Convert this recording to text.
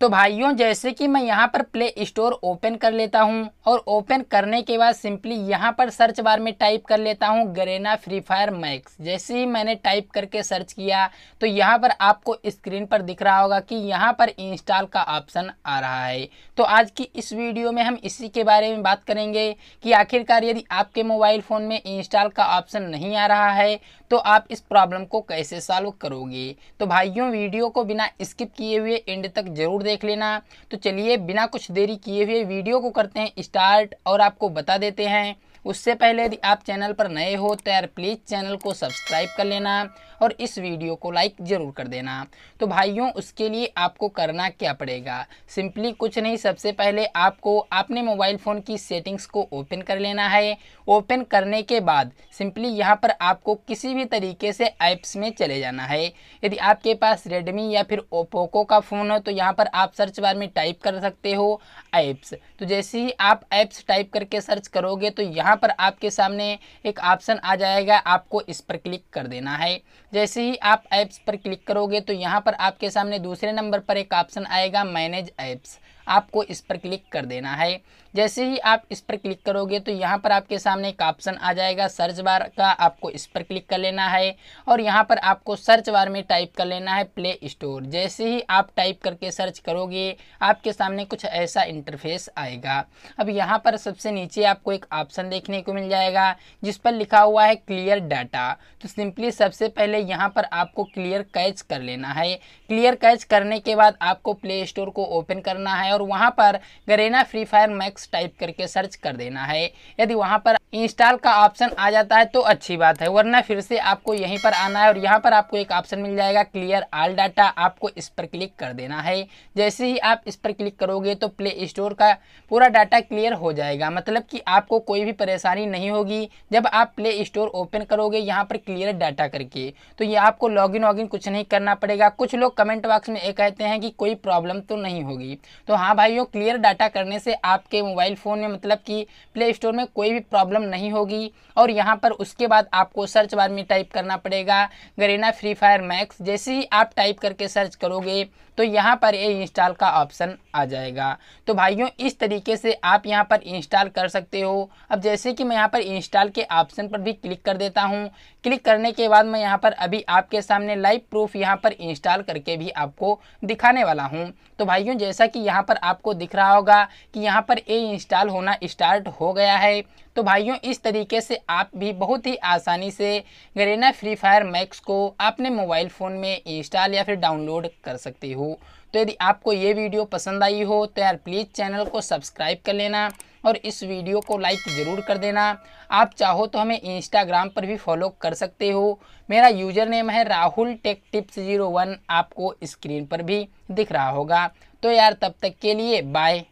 तो भाइयों जैसे कि मैं यहाँ पर प्ले स्टोर ओपन कर लेता हूँ और ओपन करने के बाद सिंपली यहाँ पर सर्च बार में टाइप कर लेता हूँ गरेना फ्री फायर मैक्स जैसे ही मैंने टाइप करके सर्च किया तो यहाँ पर आपको स्क्रीन पर दिख रहा होगा कि यहाँ पर इंस्टॉल का ऑप्शन आ रहा है तो आज की इस वीडियो में हम इसी के बारे में बात करेंगे कि आखिरकार यदि आपके मोबाइल फ़ोन में इंस्टॉल का ऑप्शन नहीं आ रहा है तो आप इस प्रॉब्लम को कैसे सॉल्व करोगे तो भाइयों वीडियो को बिना स्किप किए हुए एंड तक जरूर देख लेना तो चलिए बिना कुछ देरी किए हुए वीडियो को करते हैं स्टार्ट और आपको बता देते हैं उससे पहले यदि आप चैनल पर नए हो तो यार प्लीज़ चैनल को सब्सक्राइब कर लेना और इस वीडियो को लाइक ज़रूर कर देना तो भाइयों उसके लिए आपको करना क्या पड़ेगा सिंपली कुछ नहीं सबसे पहले आपको अपने मोबाइल फ़ोन की सेटिंग्स को ओपन कर लेना है ओपन करने के बाद सिंपली यहाँ पर आपको किसी भी तरीके से ऐप्स में चले जाना है यदि आपके पास रेडमी या फिर ओप्पो का फ़ोन हो तो यहाँ पर आप सर्च बार में टाइप कर सकते हो ऐप्स तो जैसे ही आप ऐप्स टाइप करके सर्च करोगे तो यहाँ यहाँ पर आपके सामने एक ऑप्शन आ जाएगा आपको इस पर क्लिक कर देना है जैसे ही आप ऐप्स पर क्लिक करोगे तो यहाँ पर आपके सामने दूसरे नंबर पर एक ऑप्शन आएगा मैनेज ऐप्स आपको इस पर क्लिक कर देना है जैसे ही आप इस पर क्लिक करोगे तो यहाँ पर आपके सामने एक ऑप्शन आ जाएगा सर्च बार का आपको इस पर क्लिक कर लेना है और यहाँ पर आपको सर्च बार में टाइप कर लेना है प्ले स्टोर जैसे ही आप टाइप करके सर्च करोगे आपके सामने कुछ ऐसा इंटरफेस आएगा अब यहाँ पर सबसे नीचे आपको एक ऑप्शन देखने को मिल जाएगा जिस पर लिखा हुआ है क्लियर डाटा तो सिंपली सबसे पहले यहाँ पर आपको क्लियर कैच कर लेना है क्लियर कैच करने के बाद आपको प्ले स्टोर को ओपन करना है और वहाँ पर Garena free fire max type करके सर्च कर देना है यदि वहाँ पर इंस्टॉल का ऑप्शन आ जाता है तो अच्छी बात है वरना फिर से आपको यहीं पर आना है और यहाँ पर आपको एक ऑप्शन मिल जाएगा क्लियर आल डाटा आपको इस पर क्लिक कर देना है जैसे ही आप इस पर क्लिक करोगे तो प्ले स्टोर का पूरा डाटा क्लियर हो जाएगा मतलब कि आपको कोई भी परेशानी नहीं होगी जब आप प्ले स्टोर ओपन करोगे यहाँ पर क्लियर डाटा करके तो ये आपको लॉगिन वॉगिन कुछ नहीं करना पड़ेगा कुछ लोग कमेंट बॉक्स में ये कहते हैं कि कोई प्रॉब्लम तो नहीं होगी तो हाँ हाँ भाइयों क्लियर डाटा करने से आपके मोबाइल फ़ोन में मतलब कि प्ले स्टोर में कोई भी प्रॉब्लम नहीं होगी और यहाँ पर उसके बाद आपको सर्च बार में टाइप करना पड़ेगा गरेना फ्री फायर मैक्स जैसे ही आप टाइप करके सर्च करोगे तो यहाँ पर ये इंस्टॉल का ऑप्शन आ जाएगा तो भाइयों इस तरीके से आप यहाँ पर इंस्टॉल कर सकते हो अब जैसे कि मैं यहाँ पर इंस्टॉल के ऑप्शन पर भी क्लिक कर देता हूँ क्लिक करने के बाद मैं यहाँ पर अभी आपके सामने लाइव प्रूफ यहाँ पर इंस्टॉल करके भी आपको दिखाने वाला हूँ तो भाइयों जैसा कि यहाँ पर पर आपको दिख रहा होगा कि यहाँ पर ए इंस्टॉल होना स्टार्ट हो गया है तो भाइयों इस तरीके से आप भी बहुत ही आसानी से गरेना फ्री फायर मैक्स को अपने मोबाइल फ़ोन में इंस्टॉल या फिर डाउनलोड कर सकते हो तो यदि आपको ये वीडियो पसंद आई हो तो यार प्लीज़ चैनल को सब्सक्राइब कर लेना और इस वीडियो को लाइक ज़रूर कर देना आप चाहो तो हमें इंस्टाग्राम पर भी फॉलो कर सकते हो मेरा यूज़र नेम है Rahul tech tips zero one आपको स्क्रीन पर भी दिख रहा होगा तो यार तब तक के लिए बाय